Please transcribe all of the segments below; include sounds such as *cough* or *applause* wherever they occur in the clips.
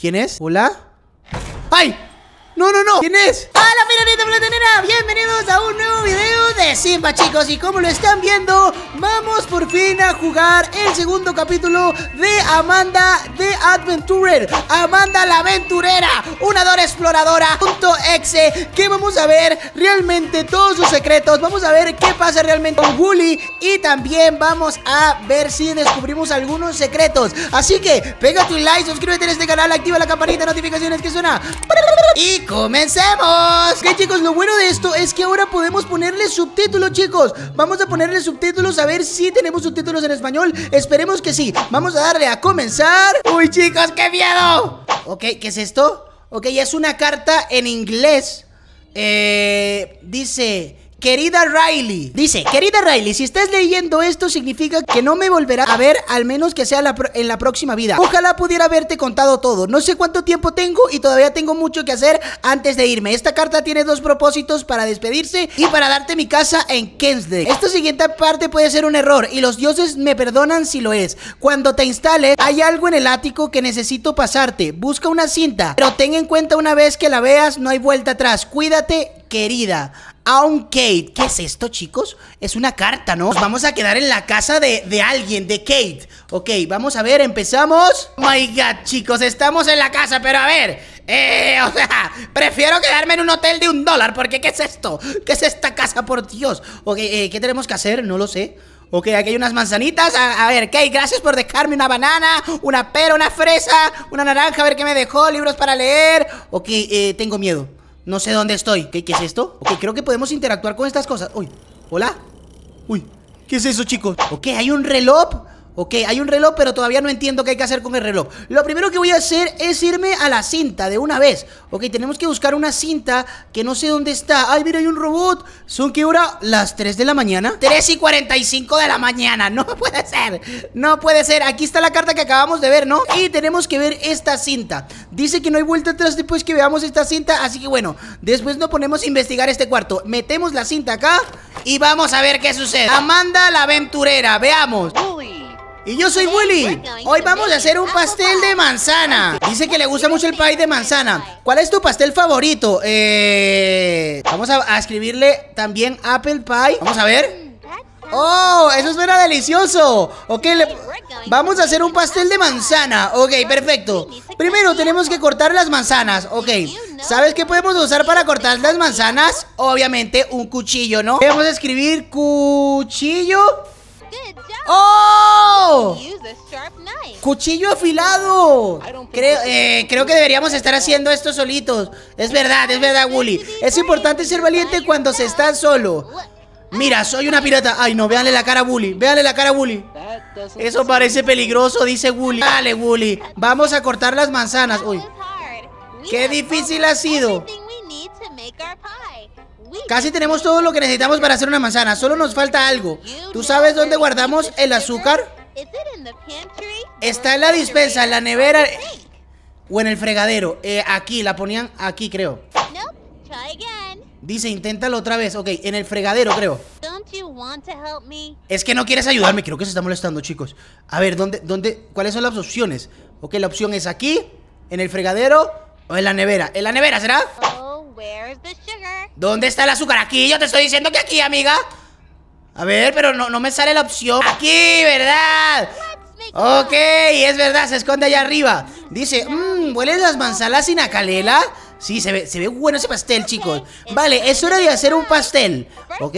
¿Quién es? ¿Hola? ¡Ay! ¡No, no, no! ¿Quién es? ¡Ah, la bienvenidos a un nuevo video de Simba chicos Y como lo están viendo, vamos por fin a jugar el segundo capítulo de Amanda the Adventurer Amanda la aventurera, unadora exploradora .exe Que vamos a ver realmente todos sus secretos Vamos a ver qué pasa realmente con Wooly Y también vamos a ver si descubrimos algunos secretos Así que pega tu like, suscríbete a este canal, activa la campanita de notificaciones que suena Y comencemos chicos, lo bueno de esto es que ahora podemos ponerle subtítulos, chicos. Vamos a ponerle subtítulos a ver si tenemos subtítulos en español. Esperemos que sí. Vamos a darle a comenzar. ¡Uy, chicos, qué miedo! Ok, ¿qué es esto? Ok, es una carta en inglés. Eh, dice... Querida Riley, dice, querida Riley, si estás leyendo esto significa que no me volverá a ver, al menos que sea la en la próxima vida. Ojalá pudiera haberte contado todo. No sé cuánto tiempo tengo y todavía tengo mucho que hacer antes de irme. Esta carta tiene dos propósitos para despedirse y para darte mi casa en Kensley Esta siguiente parte puede ser un error y los dioses me perdonan si lo es. Cuando te instales, hay algo en el ático que necesito pasarte. Busca una cinta, pero ten en cuenta una vez que la veas, no hay vuelta atrás. Cuídate, querida. Kate. ¿Qué es esto, chicos? Es una carta, ¿no? Nos vamos a quedar en la casa de, alguien, de Kate. Ok, vamos a ver, empezamos. Oh my God, chicos, estamos en la casa, pero a ver. Eh, o sea, prefiero quedarme en un hotel de un dólar, porque ¿qué es esto? ¿Qué es esta casa, por Dios? Ok, eh, ¿qué tenemos que hacer? No lo sé. Ok, aquí hay unas manzanitas. A, ver, Kate, gracias por dejarme una banana, una pera, una fresa, una naranja, a ver qué me dejó, libros para leer. Ok, eh, tengo miedo. No sé dónde estoy. ¿Qué, ¿Qué, es esto? Ok, creo que podemos interactuar con estas cosas. Uy, hola. Uy, ¿qué es eso, chicos? Ok, hay un reloj. Ok, hay un reloj, pero todavía no entiendo qué hay que hacer con el reloj. Lo primero que voy a hacer es irme a la cinta de una vez. Ok, tenemos que buscar una cinta que no sé dónde está. Ay, mira, hay un robot. ¿Son qué hora? Las 3 de la mañana. 3 y 45 de la mañana. *laughs* No puede ser. No puede ser. Aquí está la carta que acabamos de ver, ¿no? Y tenemos que ver esta cinta. Dice que no hay vuelta atrás después que veamos esta cinta. Así que bueno, después nos ponemos a investigar este cuarto. Metemos la cinta acá y vamos a ver qué sucede. Amanda la aventurera. Veamos. Y yo soy Willy. Hoy vamos a hacer un pastel de manzana. Dice que le gusta mucho el pie de manzana. ¿Cuál es tu pastel favorito? Eh, vamos a, escribirle también apple pie. Vamos a ver. ¡Oh! ¡Eso suena delicioso! Ok, vamos a hacer un pastel de manzana Ok, perfecto Primero tenemos que cortar las manzanas Ok, ¿sabes qué podemos usar para cortar las manzanas? Obviamente un cuchillo, ¿no? Vamos a escribir cuchillo ¡Oh! ¡Cuchillo afilado! Eh, creo, que deberíamos estar haciendo esto solitos. Es verdad, es verdad, Wooly. Es importante ser valiente cuando se está solo. Mira, soy una pirata. Ay, no, véanle la cara a Wooly. la cara a Eso parece peligroso, dice Wooly. Dale, Wooly. Vamos a cortar las manzanas. Uy. Qué difícil ha sido. Casi tenemos todo lo que necesitamos para hacer una manzana. Solo nos falta algo. ¿Tú sabes dónde guardamos el azúcar? Está en la dispensa, en la nevera o en el fregadero. Eh, aquí, la ponían aquí, creo. Dice, inténtalo otra vez. Ok, en el fregadero, creo. Es que no quieres ayudarme. Creo que se está molestando, chicos. A ver, ¿dónde, dónde, ¿cuáles son las opciones? Ok, la opción es aquí, en el fregadero o en la nevera. ¿En la nevera será? Oh, ¿Dónde está el azúcar? Aquí, yo te estoy diciendo que aquí, amiga. A ver, pero no, no me sale la opción. Aquí, ¿verdad? Ok, es verdad, se esconde allá arriba. Dice, mmm, ¿huelen las manzanas sin acalela? Sí, se ve, se ve bueno ese pastel, chicos. Vale, es hora de hacer un pastel, ¿ok?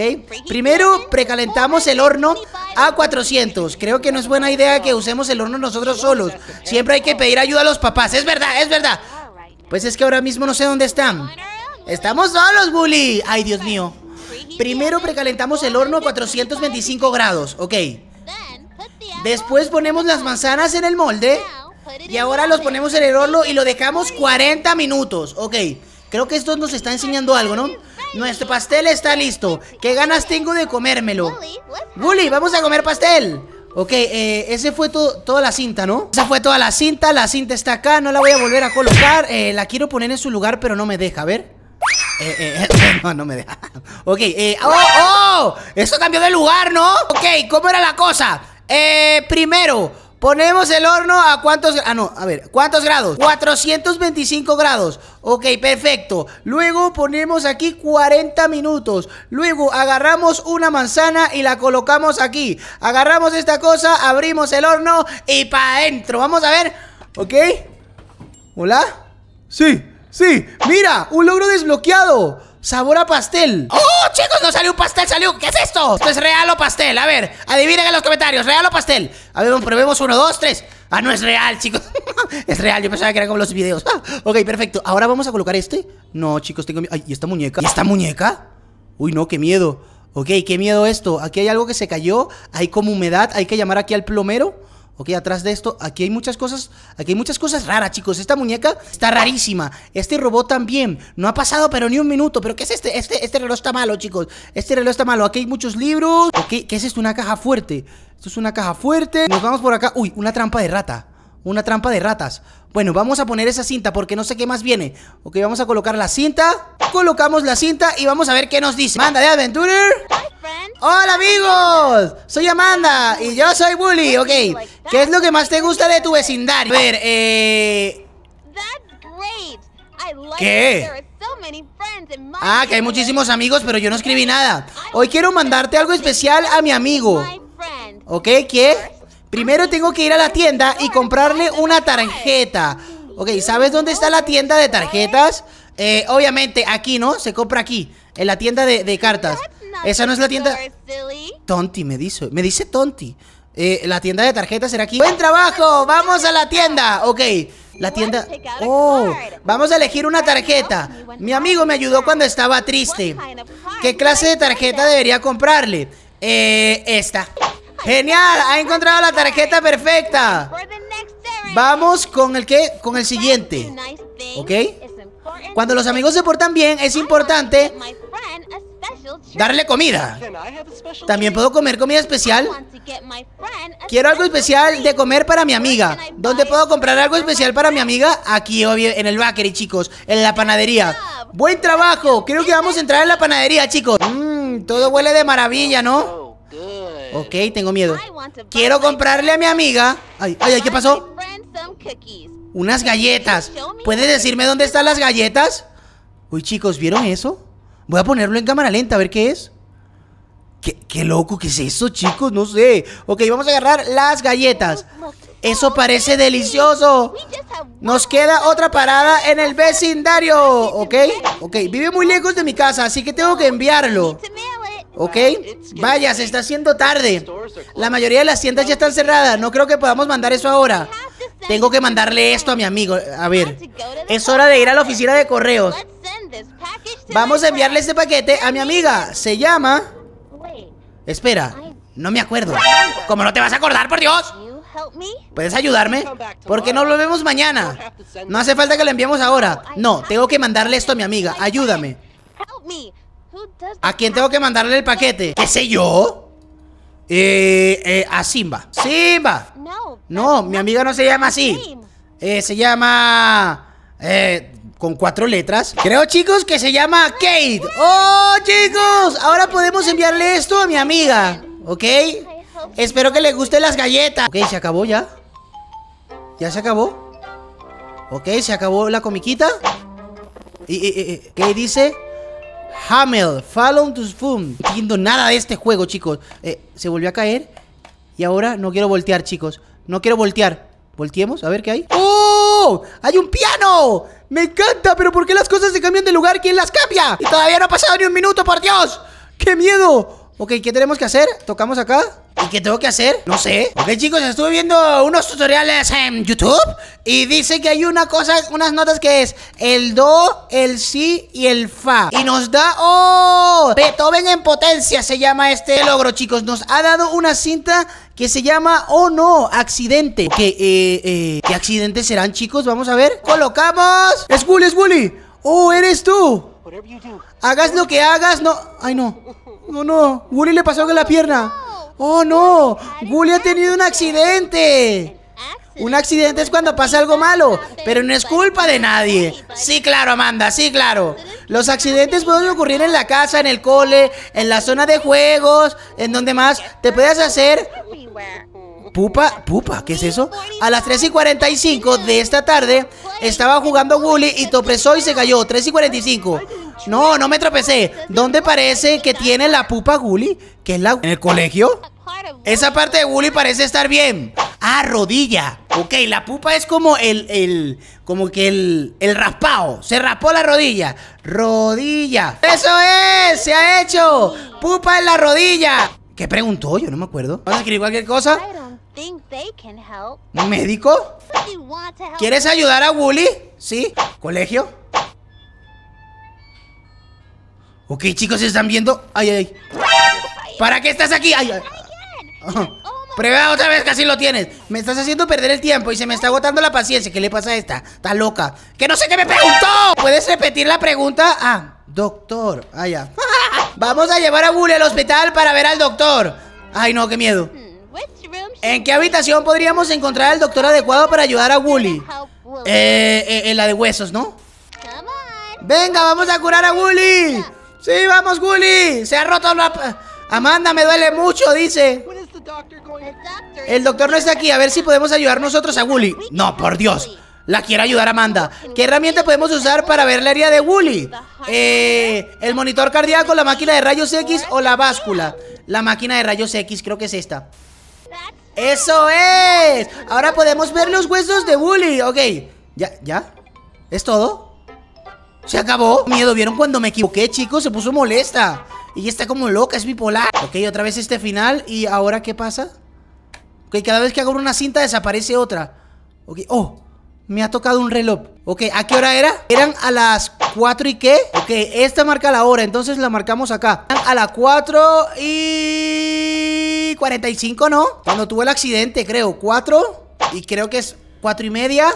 Primero precalentamos el horno a 400. Creo que no es buena idea que usemos el horno nosotros solos. Siempre hay que pedir ayuda a los papás. Es verdad, es verdad. Pues es que ahora mismo no sé dónde están. Estamos solos, Bully. Ay, Dios mío. Primero precalentamos el horno a 425 grados, ok. Después ponemos las manzanas en el molde. Y ahora los ponemos en el horno y lo dejamos 40 minutos, ok. Creo que esto nos está enseñando algo, ¿no? Nuestro pastel está listo. ¿Qué ganas tengo de comérmelo? Bully, vamos a comer pastel. Ok, eh, ese fue toda la cinta, ¿no? Esa fue toda la cinta, la cinta está acá, no la voy a volver a colocar eh, La quiero poner en su lugar, pero no me deja, a ver eh, eh, eh, *laughs* no, no me deja. Ok, eh, ¡Oh, oh! Eso cambió de lugar, ¿no? Ok, ¿cómo era la cosa? Eh, primero, ponemos el horno a cuántos... Ah, no, a ver, ¿cuántos grados? 425 grados. Ok, perfecto. Luego ponemos aquí 40 minutos. Luego agarramos una manzana y la colocamos aquí. Agarramos esta cosa, abrimos el horno y para adentro. Vamos a ver. Ok. ¿Hola? Sí. Sí, mira, un logro desbloqueado. Sabor a pastel. ¡Oh, chicos! No salió un pastel, salió. ¿Qué es esto? Esto es real o pastel. A ver, adivinen en los comentarios. ¿Real o pastel? A ver, probemos uno, dos, tres. Ah, no es real, chicos. *laughs* es real, yo pensaba que era como los videos. Ah, ok, perfecto. Ahora vamos a colocar este. No, chicos, tengo miedo. Ay, ¿y esta muñeca? ¿Y esta muñeca? Uy, no, qué miedo. Ok, qué miedo esto. Aquí hay algo que se cayó. Hay como humedad. Hay que llamar aquí al plomero. Ok, atrás de esto, aquí hay muchas cosas, aquí hay muchas cosas raras, chicos. Esta muñeca está rarísima. Este robot también. No ha pasado, pero ni un minuto. ¿Pero qué es este? Este, este reloj está malo, chicos. Este reloj está malo. Aquí hay muchos libros. Ok, ¿qué es esto? Una caja fuerte. Esto es una caja fuerte. Nos vamos por acá. Uy, una trampa de rata. Una trampa de ratas. Bueno, vamos a poner esa cinta porque no sé qué más viene. Ok, vamos a colocar la cinta. Colocamos la cinta y vamos a ver qué nos dice. Amanda de Adventurer. Hola amigos, soy Amanda y yo soy Bully. Ok, ¿qué es lo que más te gusta de tu vecindario? A ver, eh... ¿Qué? Ah, que hay muchísimos amigos, pero yo no escribí nada. Hoy quiero mandarte algo especial a mi amigo. ¿Ok? ¿Qué? Primero tengo que ir a la tienda y comprarle una tarjeta. Ok, ¿sabes dónde está la tienda de tarjetas? Eh, obviamente aquí, ¿no? Se compra aquí, en la tienda de, cartas. Esa no es la tienda... Tonti me dice, me dice Tonti. Eh, la tienda de tarjetas será aquí. ¡Buen trabajo! ¡Vamos a la tienda! Ok, la tienda... ¡Oh! Vamos a elegir una tarjeta. Mi amigo me ayudó cuando estaba triste. ¿Qué clase de tarjeta debería comprarle? Eh, esta. Genial, ha encontrado la tarjeta perfecta. Vamos con el que, con el siguiente, ¿ok? Cuando los amigos se portan bien, es importante darle comida. También puedo comer comida especial. Quiero algo especial de comer para mi amiga. ¿Dónde puedo comprar algo especial para mi amiga? Aquí, en el bakery, chicos, en la panadería. Buen trabajo. Creo que vamos a entrar en la panadería, chicos. Mmm, todo huele de maravilla, ¿no? Ok, tengo miedo. Quiero comprarle a mi amiga. Ay, ay, ¿qué pasó? Unas galletas. ¿Puedes decirme dónde están las galletas? Uy, chicos, ¿vieron eso? Voy a ponerlo en cámara lenta a ver qué es. ¿Qué, qué loco? que es eso, chicos? No sé. Ok, vamos a agarrar las galletas. Eso parece delicioso. Nos queda otra parada en el vecindario. ¿Ok? Ok, vive muy lejos de mi casa, así que tengo que enviarlo. ¿Ok? Vaya, se está haciendo tarde. La mayoría de las tiendas ya están cerradas. No creo que podamos mandar eso ahora. Tengo que mandarle esto a mi amigo. A ver, es hora de ir a la oficina de correos. Vamos a enviarle este paquete a mi amiga. Se llama... Espera, no me acuerdo. ¿Cómo no te vas a acordar, por Dios? ¿Puedes ayudarme? Porque no lo vemos mañana. No hace falta que lo enviemos ahora. No, tengo que mandarle esto a mi amiga. Ayúdame. ¿A quién tengo que mandarle el paquete? ¿Qué sé yo? Eh, eh a Simba. ¡Simba! No, mi amiga no se llama así. Eh, se llama... Eh, con cuatro letras. Creo, chicos, que se llama Kate. ¡Oh, chicos! Ahora podemos enviarle esto a mi amiga. ¿Ok? Espero que le gusten las galletas. Ok, se acabó ya. ¿Ya se acabó? Ok, se acabó la comiquita. ¿Y, y, y qué dice? Hamel, Fallon to spoon No entiendo nada de este juego, chicos. Eh, se volvió a caer. Y ahora no quiero voltear, chicos. No quiero voltear. Volteemos, a ver qué hay. ¡Oh! ¡Hay un piano! ¡Me encanta! ¿Pero por qué las cosas se cambian de lugar? ¿Quién las cambia? Y todavía no ha pasado ni un minuto, por Dios. ¡Qué miedo! Ok, ¿qué tenemos que hacer? ¿Tocamos acá? ¿Y qué tengo que hacer? No sé. Ok, chicos, estuve viendo unos tutoriales en YouTube y dice que hay una cosa, unas notas que es el do, el si y el fa. Y nos da, oh, Beethoven en potencia se llama este logro, chicos. Nos ha dado una cinta que se llama, oh no, accidente. Que, eh, eh, ¿qué accidentes serán, chicos? Vamos a ver. Colocamos. Es Bully, es Bully. Oh, eres tú. Hagas lo que hagas, no. Ay, no. No, no. wooly le pasó con la pierna. ¡Oh, no! ¡Gully ha tenido un accidente! Un accidente es cuando pasa algo malo, pero no es culpa de nadie. Sí, claro, Amanda, sí, claro. Los accidentes pueden ocurrir en la casa, en el cole, en la zona de juegos, en donde más te puedas hacer... Pupa, pupa, ¿qué es eso? A las 3 y 45 de esta tarde estaba jugando Gully y topresó y se cayó. 3 y 45. No, no me tropecé. ¿Dónde parece que tiene la pupa Gully? ¿Que es la... ¿En el colegio? Esa parte de Gully parece estar bien. Ah, rodilla. Ok, la pupa es como el... como que el, el raspado. Se raspó la rodilla. Rodilla. ¡Eso es! ¡Se ha hecho! ¡Pupa en la rodilla! ¿Qué preguntó? Yo no me acuerdo. ¿Vas a escribir cualquier cosa? ¿Un médico? ¿Quieres ayudar a Wooly? ¿Sí? ¿Colegio? Ok, chicos, ¿se están viendo? Ay, ay. ¿Para qué estás aquí? Ay, oh, Prueba otra vez, que así lo tienes. Me estás haciendo perder el tiempo y se me está agotando la paciencia. ¿Qué le pasa a esta? Está loca. ¡Que no sé qué me preguntó! ¿Puedes repetir la pregunta? Ah, doctor. Ah, *laughs* Vamos a llevar a Wooly al hospital para ver al doctor. Ay, no, qué miedo. Hmm, ¿En qué habitación podríamos encontrar al doctor adecuado para ayudar a Wooly? Eh, eh, en la de huesos, ¿no? Venga, vamos a curar a Wooly. Sí, vamos, Wooly! Se ha roto la... Amanda, me duele mucho, dice. El doctor no está aquí. A ver si podemos ayudar nosotros a Wooly. No, por Dios. La quiero ayudar Amanda. ¿Qué herramienta podemos usar para ver la herida de Wooly? Eh, el monitor cardíaco, la máquina de rayos X o la báscula. La máquina de rayos X creo que es esta. ¡Eso es! Ahora podemos ver los huesos de Wooly. Ok. ¿Ya? ¿Ya? ¿Es todo? Se acabó. Miedo, ¿vieron cuando me equivoqué, chicos? Se puso molesta. Y está como loca, es bipolar. Ok, otra vez este final. ¿Y ahora qué pasa? Ok, cada vez que hago una cinta desaparece otra. Ok, oh, me ha tocado un reloj. Ok, ¿a qué hora era? Eran a las 4 y qué? Ok, esta marca la hora, entonces la marcamos acá. A las 4 y... 45, ¿no? Cuando tuve el accidente, creo. 4 y creo que es 4 y media.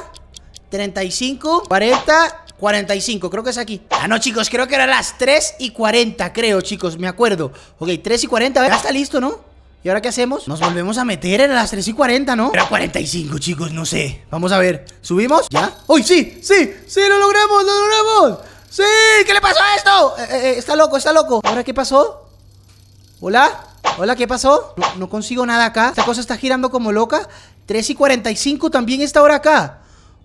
35, 40 45, creo que es aquí Ah, no, chicos, creo que eran las 3 y 40 Creo, chicos, me acuerdo Ok, 3 y 40, ya está listo, ¿no? ¿Y ahora qué hacemos? Nos volvemos a meter en las 3 y 40, ¿no? Era 45, chicos, no sé Vamos a ver, ¿subimos? ¿Ya? ¡Uy, sí! ¡Sí! ¡Sí, lo logramos! ¡Lo logramos! ¡Sí! ¿Qué le pasó a esto? Eh, eh, eh, está loco, está loco ¿Ahora qué pasó? ¿Hola? ¿Hola, qué pasó? No, no consigo nada acá Esta cosa está girando como loca 3 y 45 también está ahora acá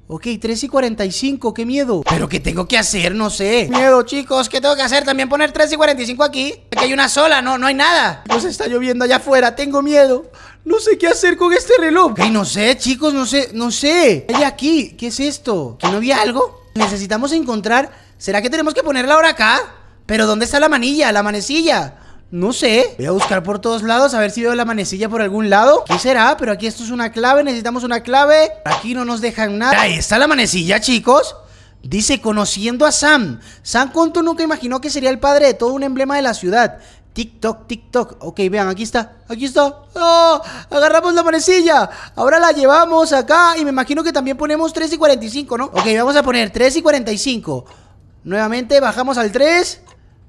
Ok, 3 y 45, qué miedo Pero ¿qué tengo que hacer? No sé Miedo, chicos, ¿qué tengo que hacer? También poner 3 y 45 aquí Aquí hay una sola, no, no hay nada No está lloviendo allá afuera, tengo miedo No sé qué hacer con este reloj Ay, no sé, chicos, no sé, no sé ¿Qué hay aquí? ¿Qué es esto? ¿Que no había algo? Necesitamos encontrar ¿Será que tenemos que poner la hora acá? Pero ¿dónde está la manilla, la manecilla? No sé, voy a buscar por todos lados A ver si veo la manecilla por algún lado ¿Qué será? Pero aquí esto es una clave, necesitamos una clave Aquí no nos dejan nada Ahí está la manecilla, chicos Dice, conociendo a Sam Sam Conto nunca imaginó que sería el padre de todo un emblema de la ciudad tic Tiktok. tic Ok, vean, aquí está, aquí está. ¡Oh! Agarramos la manecilla. Ahora la llevamos acá y me imagino que también ponemos 3 y 45, ¿no? Ok, vamos a poner 3 y 45. Nuevamente bajamos al 3.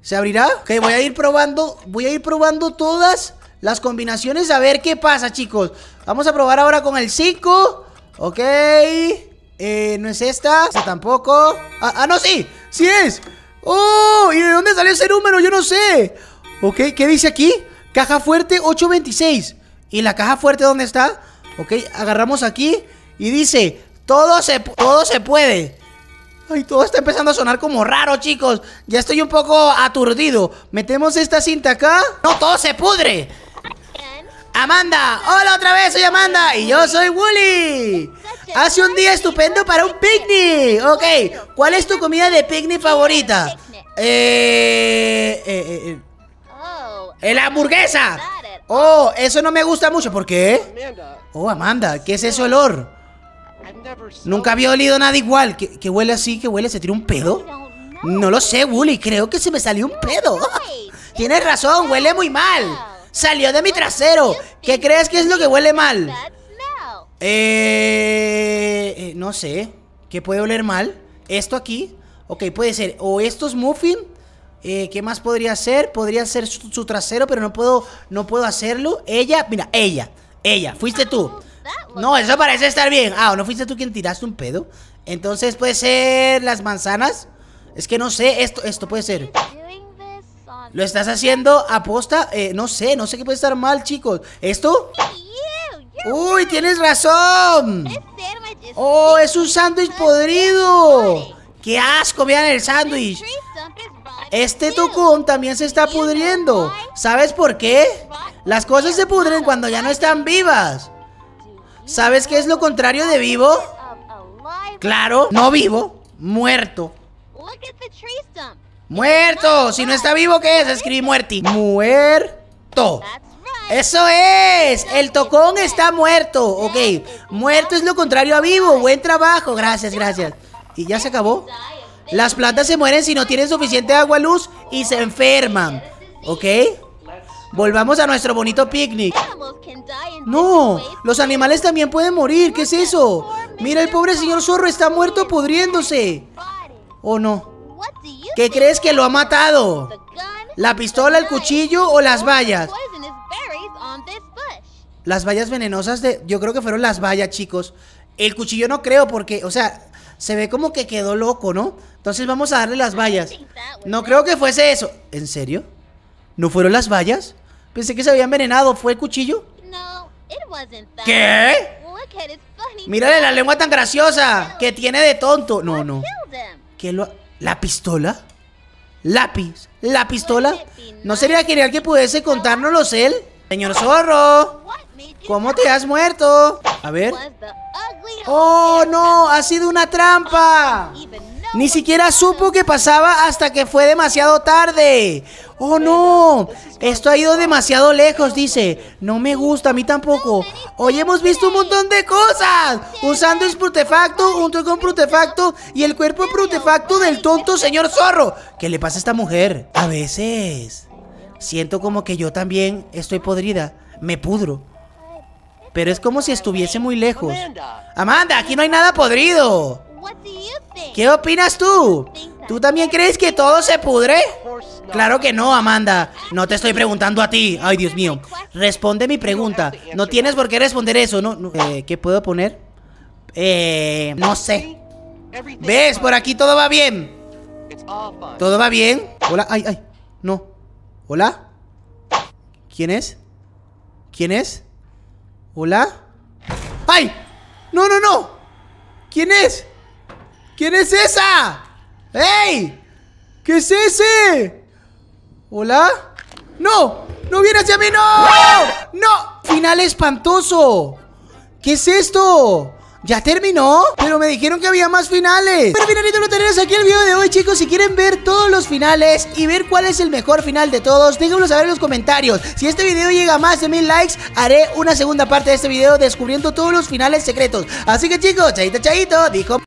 ¿Se abrirá? Ok, voy a ir probando Voy a ir probando todas las combinaciones A ver qué pasa, chicos Vamos a probar ahora con el 5 Ok eh, No es esta, esta tampoco ah, ah, no, sí, sí es Oh, ¿y de dónde salió ese número? Yo no sé Ok, ¿qué dice aquí? Caja fuerte 826 ¿Y la caja fuerte dónde está? Ok, agarramos aquí Y dice, todo se, todo se puede Ay, todo está empezando a sonar como raro, chicos Ya estoy un poco aturdido ¿Metemos esta cinta acá? ¡No, todo se pudre! Amanda, hola otra vez, soy Amanda Y yo soy Wooly Hace un día estupendo para un picnic Ok, ¿cuál es tu comida de picnic favorita? Eh... eh, eh, eh. eh. ¡La hamburguesa! Oh, eso no me gusta mucho, ¿por qué? Oh, Amanda, ¿qué es ese olor? Nunca había olido nada igual. ¿Que, huele así? ¿Que huele? ¿Se tira un pedo? No lo sé, Wooly. Creo que se me salió un pedo. *laughs* Tienes razón, huele muy mal. Salió de mi trasero. ¿Qué crees que es lo que huele mal? Eh, eh no sé. ¿Qué puede oler mal? Esto aquí. Ok, puede ser. O estos muffins. Eh, ¿Qué más podría ser? Podría ser su, su, trasero, pero no puedo, no puedo hacerlo. Ella, mira, ella, ella, fuiste tú. No, eso parece estar bien. Ah, ¿no fuiste tú quien tiraste un pedo? Entonces puede ser las manzanas. Es que no sé, esto, esto puede ser. ¿Lo estás haciendo aposta? posta? Eh, no sé, no sé qué puede estar mal, chicos. ¿Esto? ¡Uy, tienes razón! ¡Oh, es un sándwich podrido! ¡Qué asco! Vean el sándwich. Este tocón también se está pudriendo. ¿Sabes por qué? Las cosas se pudren cuando ya no están vivas. ¿Sabes qué es lo contrario de vivo? Claro, no vivo, muerto. Muerto. Si no está vivo, ¿qué es? Escribí muerti. Muerto. Eso es. El tocón está muerto. Ok. Muerto es lo contrario a vivo. Buen trabajo. Gracias, gracias. Y ya se acabó. Las plantas se mueren si no tienen suficiente agua, luz y se enferman. ¿Ok? Volvamos a nuestro bonito picnic. No, los animales también pueden morir. ¿Qué es eso? Mira, el pobre señor zorro está muerto pudriéndose. ¿O no? ¿Qué crees que lo ha matado? ¿La pistola, el cuchillo o las vallas? Las vallas venenosas de... Yo creo que fueron las vallas, chicos. El cuchillo no creo porque, o sea, se ve como que quedó loco, ¿no? Entonces vamos a darle las vallas. No creo que fuese eso. ¿En serio? ¿No fueron las vallas? Pensé que se había envenenado. ¿Fue el cuchillo? No, ¿Qué? Mírale la lengua tan graciosa que tiene de tonto. No, no. ¿Qué lo... ¿La pistola? ¿Lápiz? ¿La pistola? ¿No sería genial que pudiese contárnoslo él? Señor Zorro, ¿cómo te has muerto? A ver. ¡Oh, no! ¡Ha sido una trampa! Ni siquiera supo que pasaba hasta que fue demasiado tarde. Oh no, esto ha ido demasiado lejos, dice. No me gusta, a mí tampoco. Hoy hemos visto un montón de cosas. usando sándwich putefacto un truco prutefacto y el cuerpo putefacto del tonto señor zorro. ¿Qué le pasa a esta mujer? A veces siento como que yo también estoy podrida. Me pudro. Pero es como si estuviese muy lejos. Amanda, aquí no hay nada podrido. ¿Qué opinas tú? ¿Tú también crees que todo se pudre? Claro que no, Amanda. No te estoy preguntando a ti. Ay, Dios mío. Responde mi pregunta. No tienes por qué responder eso, ¿no? Eh, ¿Qué puedo poner? Eh, no sé. ¿Ves? Por aquí todo va bien. ¿Todo va bien? Hola, ay, ay. No. ¿Hola? ¿Quién es? ¿Quién es? ¿Hola? ¡Ay! ¡No, no, no! ¿Quién es? ¿Quién es esa? ¡Ey! ¿Qué es ese? ¿Hola? ¡No! ¡No viene hacia mí! ¡No! ¡No! ¡Final espantoso! ¿Qué es esto? ¿Ya terminó? Pero me dijeron que había más finales Pero finalito lo tenemos aquí el video de hoy chicos Si quieren ver todos los finales y ver cuál es el mejor final de todos Déjenmelo saber en los comentarios Si este video llega a más de mil likes Haré una segunda parte de este video descubriendo todos los finales secretos Así que chicos, chaito chaito, dijo...